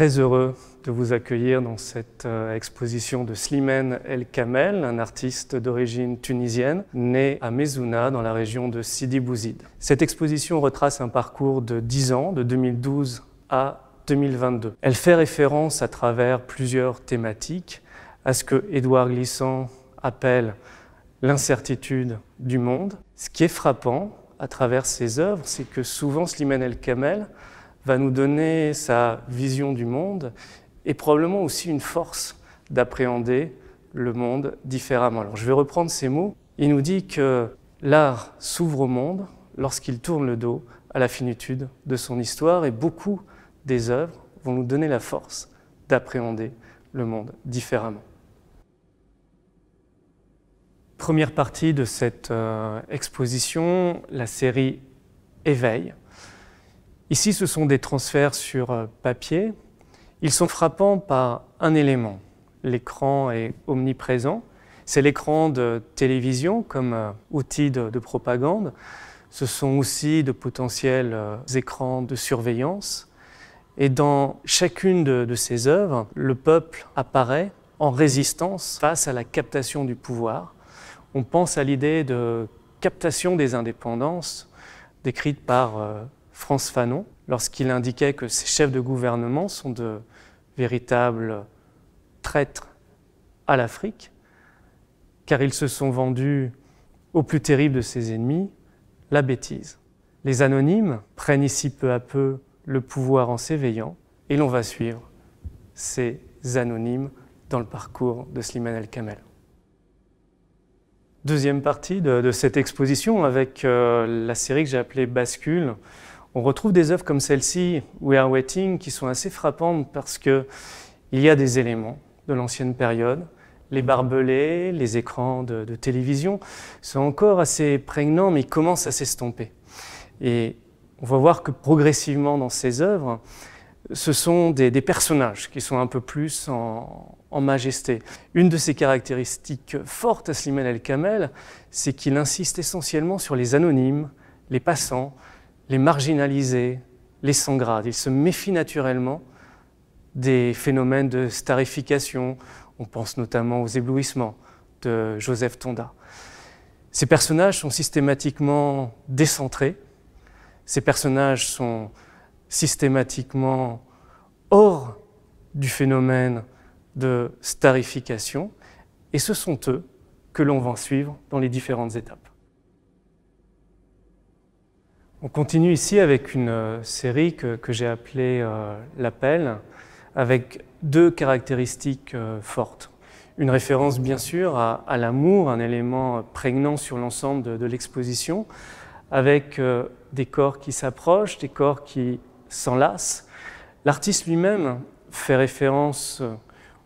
très heureux de vous accueillir dans cette euh, exposition de Slimane El Kamel, un artiste d'origine tunisienne, né à Mezouna, dans la région de Sidi Bouzid. Cette exposition retrace un parcours de 10 ans, de 2012 à 2022. Elle fait référence à travers plusieurs thématiques à ce que Édouard Glissant appelle l'incertitude du monde. Ce qui est frappant à travers ses œuvres, c'est que souvent Slimane El Kamel va nous donner sa vision du monde et probablement aussi une force d'appréhender le monde différemment. Alors je vais reprendre ces mots. Il nous dit que l'art s'ouvre au monde lorsqu'il tourne le dos à la finitude de son histoire et beaucoup des œuvres vont nous donner la force d'appréhender le monde différemment. Première partie de cette euh, exposition, la série Éveil, Ici, ce sont des transferts sur euh, papier. Ils sont frappants par un élément. L'écran est omniprésent. C'est l'écran de télévision comme euh, outil de, propagande. Ce sont aussi de potentiels euh, écrans de surveillance. Et dans chacune de, de ces œuvres, le peuple apparaît en résistance face à la captation du pouvoir. On pense à l'idée de captation des indépendances décrite par France Fanon lorsqu'il indiquait que ses chefs de gouvernement sont de véritables traîtres à l'Afrique, car ils se sont vendus au plus terrible de ses ennemis, la bêtise. Les anonymes prennent ici peu à peu le pouvoir en s'éveillant, et l'on va suivre ces anonymes dans le parcours de Slimane El Kamel. Deuxième partie de, cette exposition avec euh, la série que j'ai appelée Bascule, on retrouve des œuvres comme celle-ci, We Are Waiting, qui sont assez frappantes parce qu'il y a des éléments de l'ancienne période. Les barbelés, les écrans de, télévision sont encore assez prégnants, mais ils commencent à s'estomper. Et on va voir que progressivement dans ces œuvres, ce sont des, personnages qui sont un peu plus en, en majesté. Une de ses caractéristiques fortes à Slimane El-Kamel, c'est qu'il insiste essentiellement sur les anonymes, les passants, les marginalisés, les sans-grades. Ils se méfient naturellement des phénomènes de starification. On pense notamment aux éblouissements de Joseph Tonda. Ces personnages sont systématiquement décentrés, ces personnages sont systématiquement hors du phénomène de starification, et ce sont eux que l'on va suivre dans les différentes étapes. On continue ici avec une euh, série que, j'ai appelée euh, l'appel, avec deux caractéristiques euh, fortes. Une référence bien sûr à, l'amour, un élément prégnant sur l'ensemble de, l'exposition, avec des corps qui s'approchent, des corps qui s'enlacent. L'artiste lui-même fait référence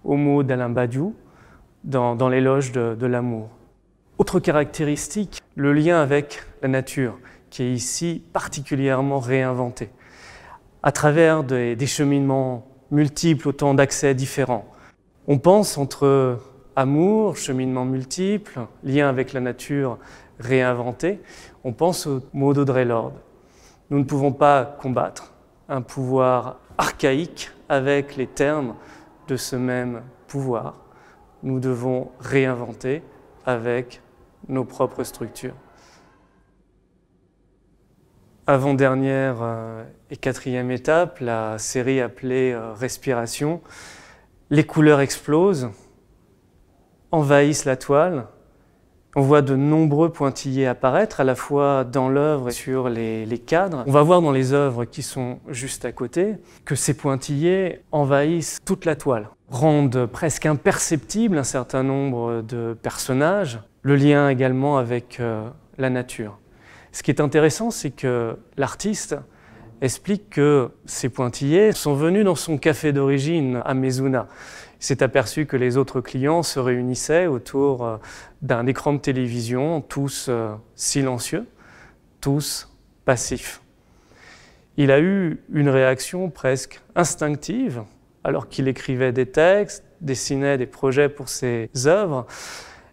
au mot d'Alain Badiou dans, l'éloge de, de l'amour. Autre caractéristique, le lien avec la nature qui est ici particulièrement réinventé, à travers des, cheminements multiples, autant d'accès différents. On pense entre amour, cheminement multiple, lien avec la nature réinventé, on pense au mot d'Audrey Lorde. Nous ne pouvons pas combattre un pouvoir archaïque avec les termes de ce même pouvoir. Nous devons réinventer avec nos propres structures avant-dernière euh, et quatrième étape, la série appelée euh, respiration, les couleurs explosent, envahissent la toile. On voit de nombreux pointillés apparaître, à la fois dans l'œuvre et sur les, cadres. On va voir dans les œuvres qui sont juste à côté que ces pointillés envahissent toute la toile, rendent presque imperceptible un certain nombre de personnages, le lien également avec euh, la nature. Ce qui est intéressant, c'est que l'artiste explique que ses pointillés sont venus dans son café d'origine à Mezuna. Il s'est aperçu que les autres clients se réunissaient autour euh, d'un écran de télévision, tous euh, silencieux, tous passifs. Il a eu une réaction presque instinctive, alors qu'il écrivait des textes, dessinait des projets pour ses œuvres,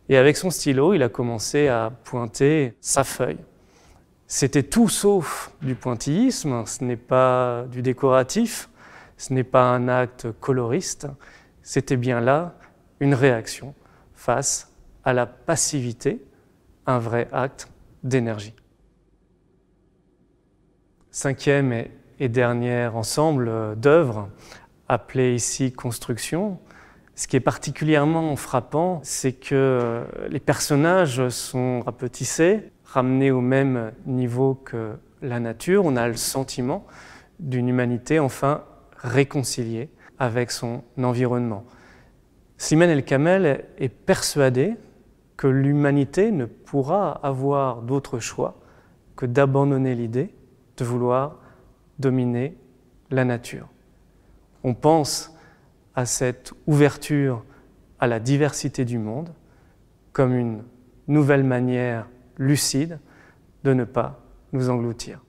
et avec son stylo, il a commencé à pointer sa feuille. C'était tout sauf du pointillisme, ce n'est pas du décoratif, ce n'est pas un acte coloriste, c'était bien là une réaction face à la passivité, un vrai acte d'énergie. Cinquième et, dernier ensemble euh, d'œuvres, appelé ici construction, ce qui est particulièrement frappant, c'est que euh, les personnages sont rapetissés, ramené au même niveau que la nature, on a le sentiment d'une humanité enfin réconciliée avec son environnement. Simen El-Kamel est persuadé que l'humanité ne pourra avoir d'autre choix que d'abandonner l'idée de vouloir dominer la nature. On pense à cette ouverture à la diversité du monde comme une nouvelle manière lucide de ne pas nous engloutir.